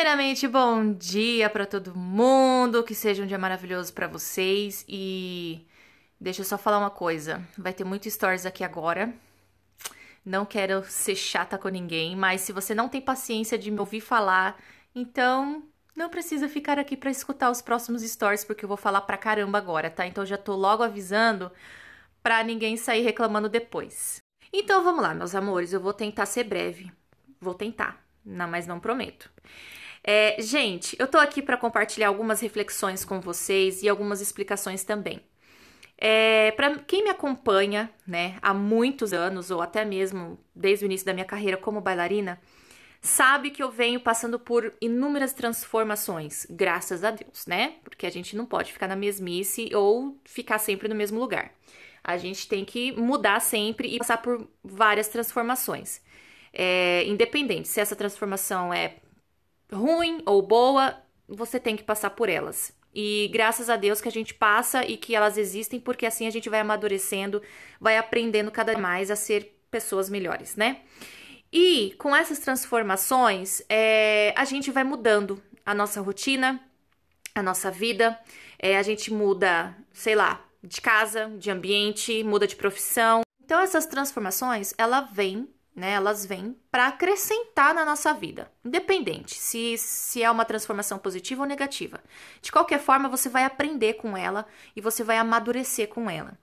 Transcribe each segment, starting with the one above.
Primeiramente, bom dia para todo mundo, que seja um dia maravilhoso para vocês e deixa eu só falar uma coisa. Vai ter muito stories aqui agora. Não quero ser chata com ninguém, mas se você não tem paciência de me ouvir falar, então não precisa ficar aqui para escutar os próximos stories, porque eu vou falar pra caramba agora, tá? Então já tô logo avisando pra ninguém sair reclamando depois. Então vamos lá, meus amores, eu vou tentar ser breve. Vou tentar, não, mas não prometo. É, gente, eu tô aqui para compartilhar algumas reflexões com vocês e algumas explicações também. É, para quem me acompanha, né, há muitos anos ou até mesmo desde o início da minha carreira como bailarina, sabe que eu venho passando por inúmeras transformações, graças a Deus, né? Porque a gente não pode ficar na mesmice ou ficar sempre no mesmo lugar. A gente tem que mudar sempre e passar por várias transformações. É, independente se essa transformação é ruim ou boa, você tem que passar por elas. E graças a Deus que a gente passa e que elas existem, porque assim a gente vai amadurecendo, vai aprendendo cada vez mais a ser pessoas melhores, né? E com essas transformações, é, a gente vai mudando a nossa rotina, a nossa vida, é, a gente muda, sei lá, de casa, de ambiente, muda de profissão. Então essas transformações, ela vem né? Elas vêm para acrescentar na nossa vida, independente se, se é uma transformação positiva ou negativa. De qualquer forma, você vai aprender com ela e você vai amadurecer com ela.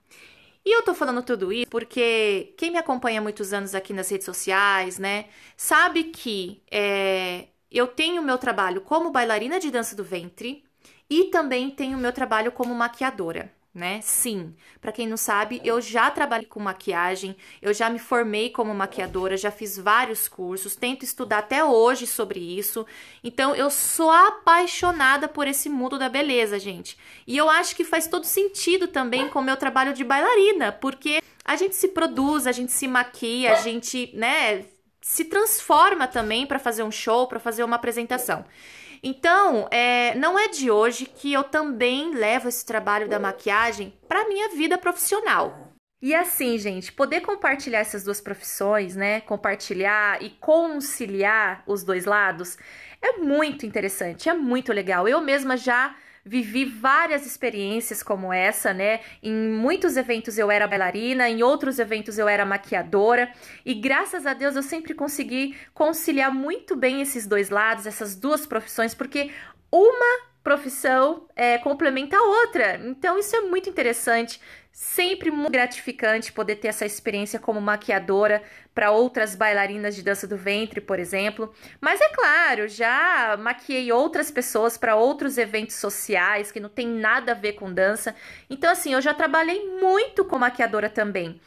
E eu tô falando tudo isso porque quem me acompanha há muitos anos aqui nas redes sociais, né, sabe que é, eu tenho meu trabalho como bailarina de dança do ventre e também tenho meu trabalho como maquiadora né? Sim. Para quem não sabe, eu já trabalhei com maquiagem, eu já me formei como maquiadora, já fiz vários cursos, tento estudar até hoje sobre isso. Então, eu sou apaixonada por esse mundo da beleza, gente. E eu acho que faz todo sentido também com o meu trabalho de bailarina, porque a gente se produz, a gente se maquia, a gente, né, se transforma também para fazer um show, para fazer uma apresentação. Então, é, não é de hoje que eu também levo esse trabalho da maquiagem para minha vida profissional. E assim, gente, poder compartilhar essas duas profissões, né? Compartilhar e conciliar os dois lados é muito interessante, é muito legal. Eu mesma já vivi várias experiências como essa, né? Em muitos eventos eu era bailarina, em outros eventos eu era maquiadora, e graças a Deus eu sempre consegui conciliar muito bem esses dois lados, essas duas profissões, porque uma profissão é, complementa a outra. Então, isso é muito interessante. Sempre muito gratificante poder ter essa experiência como maquiadora para outras bailarinas de dança do ventre, por exemplo. Mas é claro, já maquiei outras pessoas para outros eventos sociais que não tem nada a ver com dança. Então, assim, eu já trabalhei muito com maquiadora também.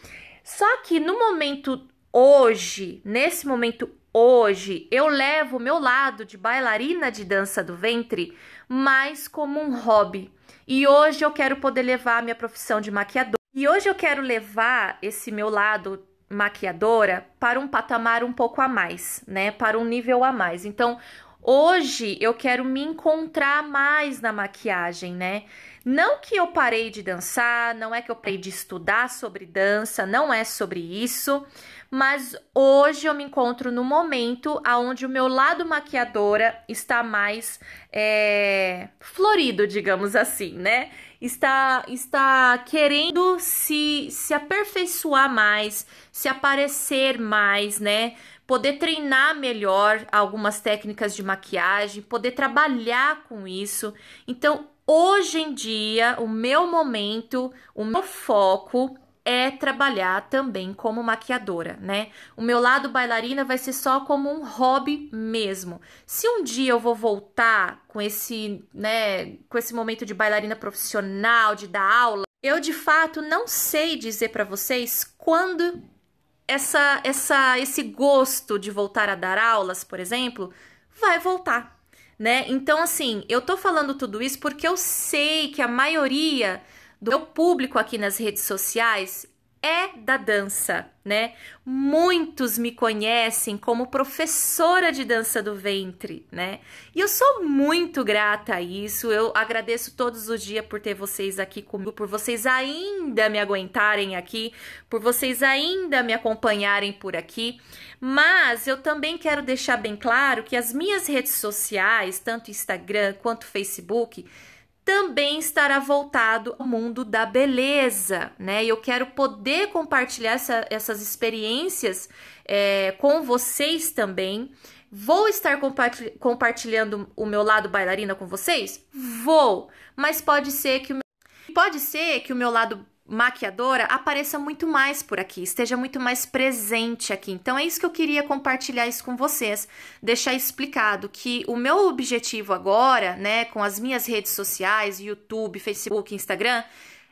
Só que no momento hoje, nesse momento Hoje eu levo o meu lado de bailarina de dança do ventre mais como um hobby. E hoje eu quero poder levar a minha profissão de maquiadora. E hoje eu quero levar esse meu lado maquiadora para um patamar um pouco a mais, né? Para um nível a mais. Então, Hoje eu quero me encontrar mais na maquiagem, né? Não que eu parei de dançar, não é que eu parei de estudar sobre dança, não é sobre isso, mas hoje eu me encontro no momento aonde o meu lado maquiadora está mais é, florido, digamos assim, né? Está, está querendo se, se aperfeiçoar mais, se aparecer mais, né? poder treinar melhor algumas técnicas de maquiagem, poder trabalhar com isso. Então, hoje em dia, o meu momento, o meu foco é trabalhar também como maquiadora, né? O meu lado bailarina vai ser só como um hobby mesmo. Se um dia eu vou voltar com esse, né, com esse momento de bailarina profissional, de dar aula, eu de fato não sei dizer para vocês quando essa, essa, esse gosto de voltar a dar aulas, por exemplo, vai voltar, né? Então, assim, eu tô falando tudo isso porque eu sei que a maioria do meu público aqui nas redes sociais é da dança, né? Muitos me conhecem como professora de dança do ventre, né? E eu sou muito grata a isso. Eu agradeço todos os dias por ter vocês aqui comigo, por vocês ainda me aguentarem aqui, por vocês ainda me acompanharem por aqui. Mas eu também quero deixar bem claro que as minhas redes sociais, tanto Instagram quanto Facebook, também estará voltado ao mundo da beleza, né? E eu quero poder compartilhar essa, essas experiências é, com vocês também. Vou estar compartilhando o meu lado bailarina com vocês? Vou, mas pode ser que o meu, pode ser que o meu lado maquiadora apareça muito mais por aqui, esteja muito mais presente aqui. Então é isso que eu queria compartilhar isso com vocês, deixar explicado que o meu objetivo agora, né, com as minhas redes sociais, YouTube, Facebook, Instagram,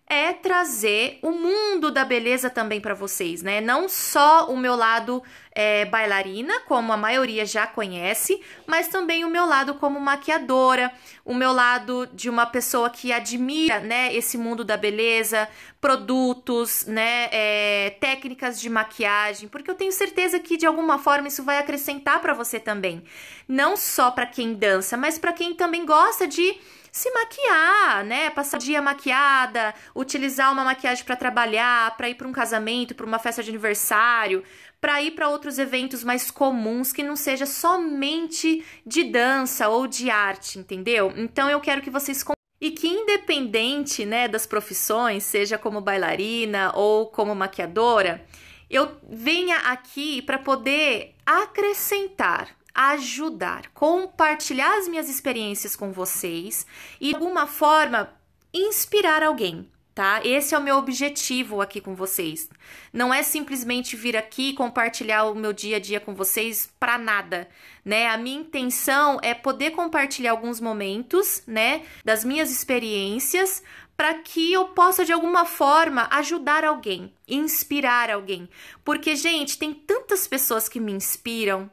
é trazer o mundo da beleza também para vocês, né? Não só o meu lado é, bailarina, como a maioria já conhece, mas também o meu lado como maquiadora, o meu lado de uma pessoa que admira, né, esse mundo da beleza, produtos, né, é, técnicas de maquiagem, porque eu tenho certeza que de alguma forma isso vai acrescentar para você também, não só para quem dança, mas para quem também gosta de se maquiar, né? Passar o dia maquiada, utilizar uma maquiagem para trabalhar, para ir para um casamento, para uma festa de aniversário, para ir para outros eventos mais comuns que não seja somente de dança ou de arte, entendeu? Então eu quero que vocês e que independente, né, das profissões, seja como bailarina ou como maquiadora, eu venha aqui para poder acrescentar ajudar, compartilhar as minhas experiências com vocês e de alguma forma inspirar alguém. Tá? Esse é o meu objetivo aqui com vocês. Não é simplesmente vir aqui e compartilhar o meu dia a dia com vocês para nada, né? A minha intenção é poder compartilhar alguns momentos, né, das minhas experiências para que eu possa de alguma forma ajudar alguém, inspirar alguém. Porque gente, tem tantas pessoas que me inspiram,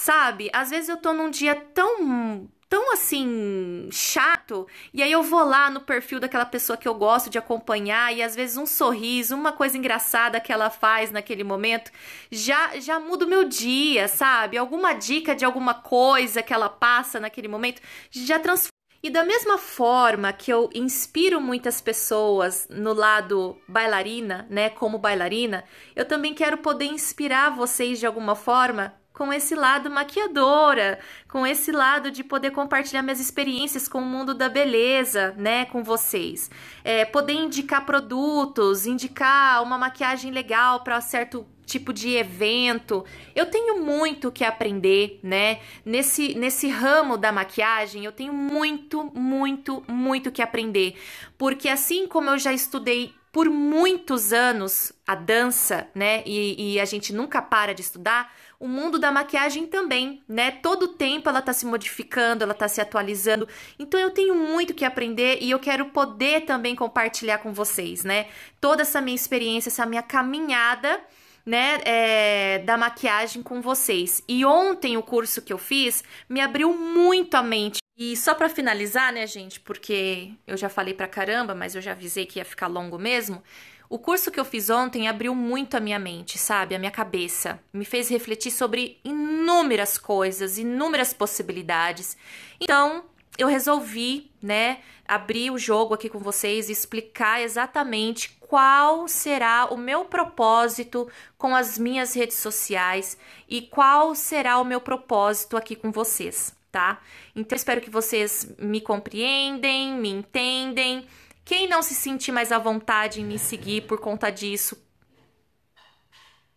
Sabe? Às vezes eu tô num dia tão tão assim chato, e aí eu vou lá no perfil daquela pessoa que eu gosto de acompanhar e às vezes um sorriso, uma coisa engraçada que ela faz naquele momento, já já muda o meu dia, sabe? Alguma dica de alguma coisa que ela passa naquele momento já transforma e da mesma forma que eu inspiro muitas pessoas no lado bailarina, né, como bailarina, eu também quero poder inspirar vocês de alguma forma com esse lado maquiadora, com esse lado de poder compartilhar minhas experiências com o mundo da beleza, né, com vocês. É, poder indicar produtos, indicar uma maquiagem legal para certo tipo de evento. Eu tenho muito que aprender, né? Nesse nesse ramo da maquiagem, eu tenho muito, muito, muito que aprender, porque assim como eu já estudei por muitos anos a dança, né? E, e, a gente nunca para de estudar. O mundo da maquiagem também, né? Todo tempo ela tá se modificando, ela tá se atualizando. Então eu tenho muito que aprender e eu quero poder também compartilhar com vocês, né? Toda essa minha experiência, essa minha caminhada, né? É, da maquiagem com vocês. E ontem o curso que eu fiz me abriu muito a mente e só para finalizar, né, gente, porque eu já falei pra caramba, mas eu já avisei que ia ficar longo mesmo. O curso que eu fiz ontem abriu muito a minha mente, sabe? A minha cabeça. Me fez refletir sobre inúmeras coisas, inúmeras possibilidades. Então, eu resolvi, né, abrir o jogo aqui com vocês e explicar exatamente qual será o meu propósito com as minhas redes sociais e qual será o meu propósito aqui com vocês tá? Então espero que vocês me compreendem, me entendem. Quem não se sentir mais à vontade em me seguir por conta disso,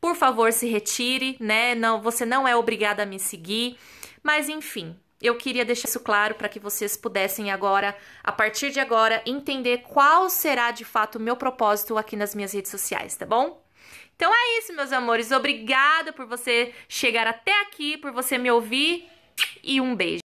por favor, se retire, né? Não, você não é obrigada a me seguir. Mas enfim, eu queria deixar isso claro para que vocês pudessem agora, a partir de agora, entender qual será de fato o meu propósito aqui nas minhas redes sociais, tá bom? Então é isso, meus amores. Obrigada por você chegar até aqui, por você me ouvir e um beijo.